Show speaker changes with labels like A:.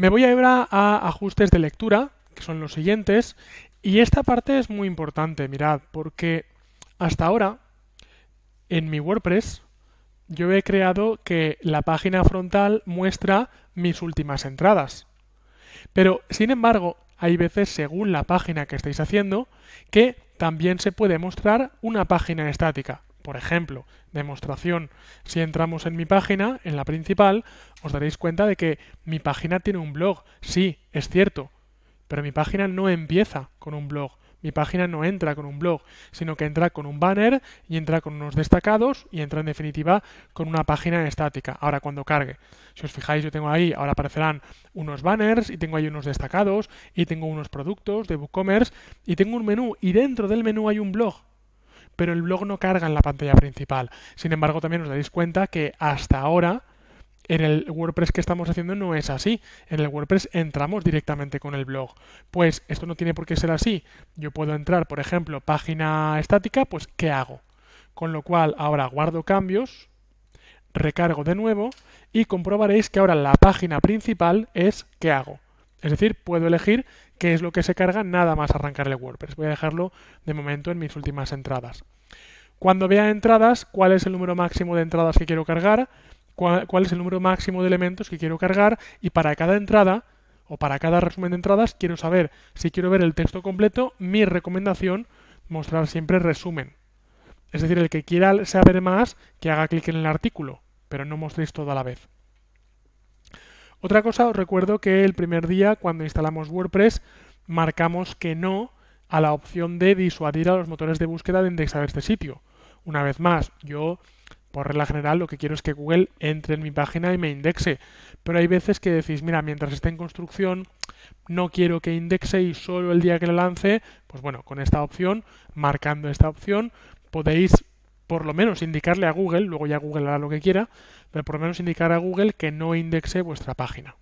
A: Me voy ahora a ajustes de lectura, que son los siguientes, y esta parte es muy importante, mirad, porque hasta ahora en mi WordPress yo he creado que la página frontal muestra mis últimas entradas. Pero, sin embargo, hay veces, según la página que estáis haciendo, que también se puede mostrar una página estática. Por ejemplo, demostración, si entramos en mi página, en la principal, os daréis cuenta de que mi página tiene un blog. Sí, es cierto, pero mi página no empieza con un blog. Mi página no entra con un blog, sino que entra con un banner y entra con unos destacados y entra en definitiva con una página estática. Ahora cuando cargue, si os fijáis yo tengo ahí, ahora aparecerán unos banners y tengo ahí unos destacados y tengo unos productos de WooCommerce y tengo un menú y dentro del menú hay un blog pero el blog no carga en la pantalla principal. Sin embargo, también os dais cuenta que hasta ahora en el WordPress que estamos haciendo no es así. En el WordPress entramos directamente con el blog. Pues esto no tiene por qué ser así. Yo puedo entrar, por ejemplo, página estática, pues ¿qué hago? Con lo cual ahora guardo cambios, recargo de nuevo y comprobaréis que ahora la página principal es ¿qué hago? Es decir, puedo elegir qué es lo que se carga nada más arrancar arrancarle WordPress. Voy a dejarlo de momento en mis últimas entradas. Cuando vea entradas, cuál es el número máximo de entradas que quiero cargar, cuál, es el número máximo de elementos que quiero cargar y para cada entrada o para cada resumen de entradas quiero saber si quiero ver el texto completo, mi recomendación mostrar siempre resumen. Es decir, el que quiera saber más, que haga clic en el artículo, pero no mostréis todo a la vez. Otra cosa, os recuerdo que el primer día, cuando instalamos WordPress, marcamos que no a la opción de disuadir a los motores de búsqueda de indexar este sitio. Una vez más, yo, por regla general, lo que quiero es que Google entre en mi página y me indexe. Pero hay veces que decís, mira, mientras está en construcción, no quiero que indexe y solo el día que lo lance, pues bueno, con esta opción, marcando esta opción, podéis por lo menos indicarle a Google, luego ya Google hará lo que quiera, pero por lo menos indicar a Google que no indexe vuestra página.